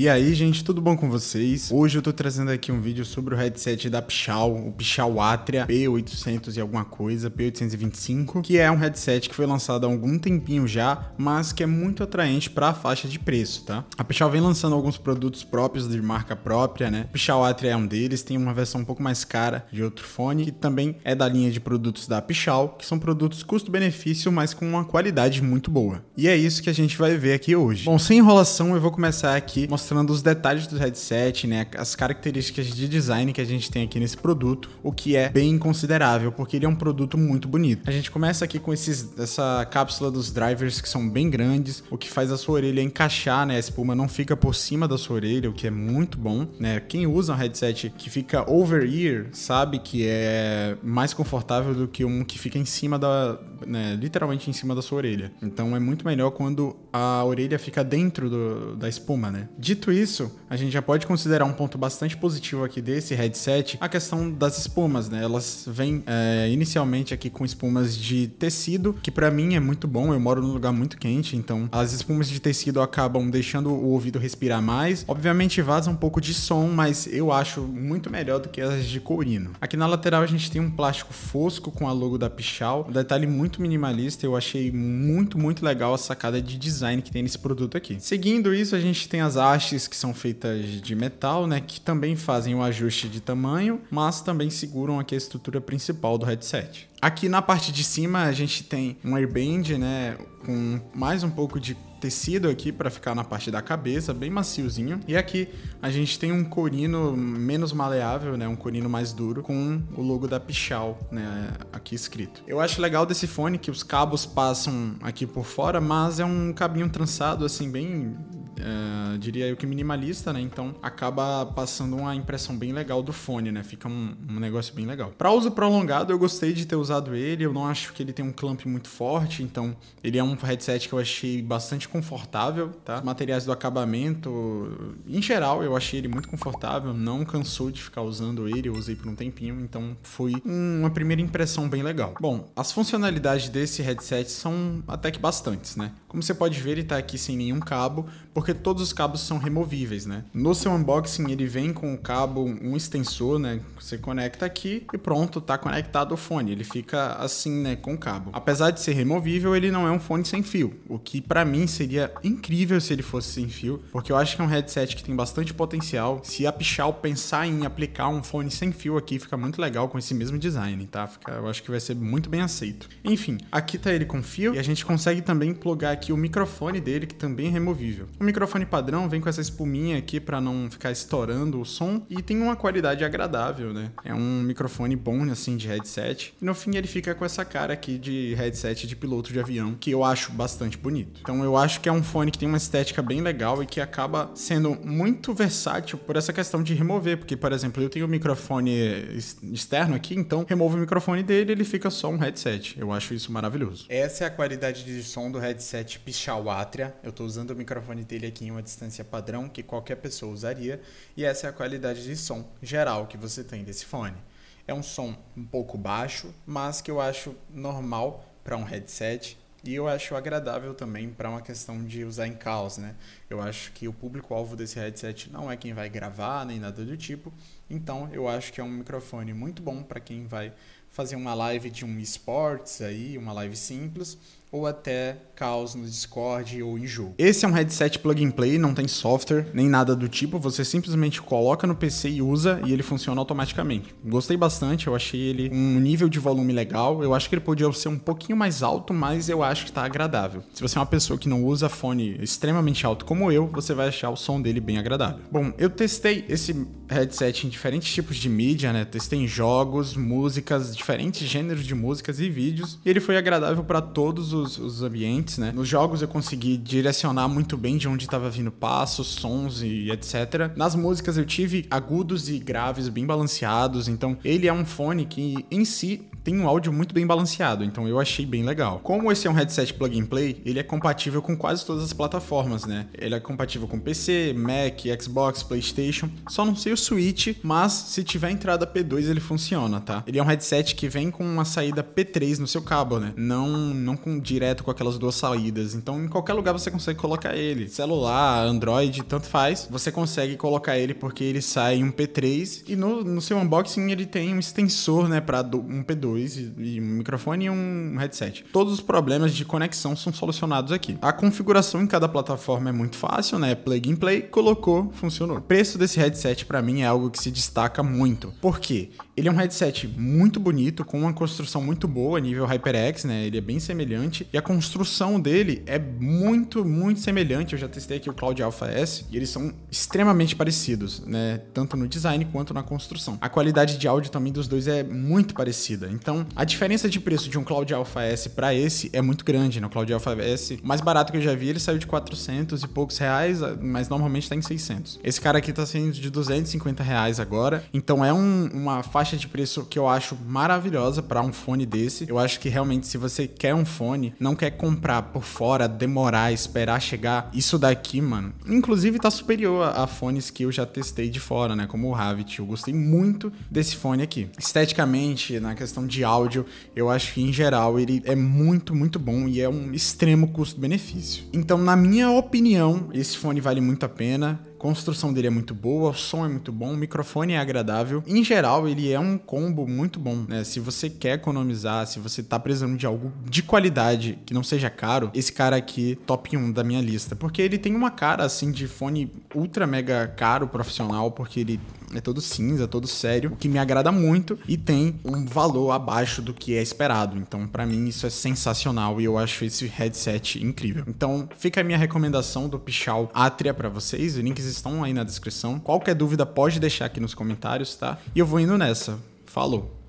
E aí, gente, tudo bom com vocês? Hoje eu tô trazendo aqui um vídeo sobre o headset da Pichal, o Pichal Atria P800 e alguma coisa, P825, que é um headset que foi lançado há algum tempinho já, mas que é muito atraente para a faixa de preço, tá? A Pichal vem lançando alguns produtos próprios de marca própria, né? O Pichal Atria é um deles, tem uma versão um pouco mais cara de outro fone, que também é da linha de produtos da Pichal, que são produtos custo-benefício, mas com uma qualidade muito boa. E é isso que a gente vai ver aqui hoje. Bom, sem enrolação, eu vou começar aqui mostrando mostrando os detalhes do headset, né, as características de design que a gente tem aqui nesse produto, o que é bem considerável, porque ele é um produto muito bonito. A gente começa aqui com esses, essa cápsula dos drivers que são bem grandes, o que faz a sua orelha encaixar, né, a espuma não fica por cima da sua orelha, o que é muito bom, né. Quem usa um headset que fica over-ear sabe que é mais confortável do que um que fica em cima da, né, literalmente em cima da sua orelha. Então é muito melhor quando a orelha fica dentro do, da espuma, né. De Dito isso, a gente já pode considerar um ponto bastante positivo aqui desse headset a questão das espumas, né? Elas vêm é, inicialmente aqui com espumas de tecido, que para mim é muito bom. Eu moro num lugar muito quente, então as espumas de tecido acabam deixando o ouvido respirar mais. Obviamente vaza um pouco de som, mas eu acho muito melhor do que as de couro. Aqui na lateral a gente tem um plástico fosco com a logo da Pichal, um detalhe muito minimalista. Eu achei muito, muito legal a sacada de design que tem nesse produto aqui. Seguindo isso, a gente tem as artes hastes que são feitas de metal, né, que também fazem o ajuste de tamanho, mas também seguram aqui a estrutura principal do headset. Aqui na parte de cima a gente tem um airband, né, com mais um pouco de tecido aqui para ficar na parte da cabeça, bem maciozinho. E aqui a gente tem um corino menos maleável, né, um corino mais duro com o logo da Pichal, né, aqui escrito. Eu acho legal desse fone que os cabos passam aqui por fora, mas é um cabinho trançado assim bem eh, diria eu que minimalista, né? Então acaba passando uma impressão bem legal do fone, né? Fica um, um negócio bem legal. Para uso prolongado, eu gostei de ter usado ele. Eu não acho que ele tem um clamp muito forte, então ele é um headset que eu achei bastante confortável, tá? Os materiais do acabamento, em geral, eu achei ele muito confortável. Não cansou de ficar usando ele, eu usei por um tempinho, então foi uma primeira impressão bem legal. Bom, as funcionalidades desse headset são até que bastantes, né? Como você pode ver, ele tá aqui sem nenhum cabo, porque porque todos os cabos são removíveis, né? No seu unboxing, ele vem com o cabo, um extensor, né? Você conecta aqui e pronto, tá conectado o fone. Ele fica assim, né, com o cabo. Apesar de ser removível, ele não é um fone sem fio, o que para mim seria incrível se ele fosse sem fio, porque eu acho que é um headset que tem bastante potencial. Se a Pichal pensar em aplicar um fone sem fio aqui, fica muito legal com esse mesmo design, tá? Fica, eu acho que vai ser muito bem aceito. Enfim, aqui tá ele com fio e a gente consegue também plugar aqui o microfone dele, que também é removível. O microfone microfone padrão vem com essa espuminha aqui para não ficar estourando o som e tem uma qualidade agradável, né? É um microfone bom assim de headset. E no fim ele fica com essa cara aqui de headset de piloto de avião, que eu acho bastante bonito. Então eu acho que é um fone que tem uma estética bem legal e que acaba sendo muito versátil por essa questão de remover, porque por exemplo, eu tenho o um microfone externo aqui, então removo o microfone dele, ele fica só um headset. Eu acho isso maravilhoso. Essa é a qualidade de som do headset Atria. Eu tô usando o microfone dele aqui em uma distância padrão que qualquer pessoa usaria, e essa é a qualidade de som geral que você tem desse fone. É um som um pouco baixo, mas que eu acho normal para um headset e eu acho agradável também para uma questão de usar em caos, né? Eu acho que o público-alvo desse headset não é quem vai gravar nem nada do tipo, então eu acho que é um microfone muito bom para quem vai fazer uma live de um esportes aí, uma live simples, ou até caos no Discord ou em jogo. Esse é um headset plug and play, não tem software nem nada do tipo, você simplesmente coloca no PC e usa e ele funciona automaticamente. Gostei bastante, eu achei ele um nível de volume legal, eu acho que ele podia ser um pouquinho mais alto, mas eu acho que tá agradável. Se você é uma pessoa que não usa fone extremamente alto como eu, você vai achar o som dele bem agradável. Bom, eu testei esse headset em diferentes tipos de mídia, né? Testei em jogos, músicas, diferentes gêneros de músicas e vídeos, e ele foi agradável para todos os os, os ambientes, né? Nos jogos eu consegui direcionar muito bem de onde estava vindo passos, sons e etc. Nas músicas eu tive agudos e graves bem balanceados, então ele é um fone que em si tem um áudio muito bem balanceado, então eu achei bem legal. Como esse é um headset plug and play, ele é compatível com quase todas as plataformas, né? Ele é compatível com PC, Mac, Xbox, PlayStation, só não sei o Switch, mas se tiver entrada P2 ele funciona, tá? Ele é um headset que vem com uma saída P3 no seu cabo, né? Não, não com direto com aquelas duas saídas. Então em qualquer lugar você consegue colocar ele, celular, Android, tanto faz. Você consegue colocar ele porque ele sai em um P3 e no, no seu unboxing ele tem um extensor, né, para um P2 dois e um microfone e um headset. Todos os problemas de conexão são solucionados aqui. A configuração em cada plataforma é muito fácil, né? Plug and play, colocou, funcionou. O preço desse headset para mim é algo que se destaca muito. Por quê? Ele é um headset muito bonito, com uma construção muito boa, nível HyperX, né? Ele é bem semelhante e a construção dele é muito, muito semelhante. Eu já testei aqui o Cloud Alpha S e eles são extremamente parecidos, né? Tanto no design quanto na construção. A qualidade de áudio também dos dois é muito parecida. Então, a diferença de preço de um Cloud Alpha S para esse é muito grande, No né? Cloud Alpha S, o mais barato que eu já vi, ele saiu de 400 e poucos reais, mas normalmente está em 600. Esse cara aqui está saindo de 250 reais agora. Então, é um, uma faixa de preço que eu acho maravilhosa para um fone desse. Eu acho que realmente, se você quer um fone, não quer comprar por fora, demorar, esperar chegar, isso daqui, mano, inclusive está superior a, a fones que eu já testei de fora, né? Como o RAVIT, Eu gostei muito desse fone aqui. Esteticamente, na questão de áudio, eu acho que em geral ele é muito, muito bom e é um extremo custo-benefício. Então, na minha opinião, esse fone vale muito a pena construção dele é muito boa, o som é muito bom, o microfone é agradável. Em geral, ele é um combo muito bom, né? Se você quer economizar, se você tá precisando de algo de qualidade que não seja caro, esse cara aqui, top 1 da minha lista. Porque ele tem uma cara assim de fone ultra mega caro profissional, porque ele é todo cinza, todo sério, o que me agrada muito e tem um valor abaixo do que é esperado. Então, para mim, isso é sensacional e eu acho esse headset incrível. Então, fica a minha recomendação do Pichal Atria para vocês. Os links estão aí na descrição. Qualquer dúvida pode deixar aqui nos comentários, tá? E eu vou indo nessa. Falou!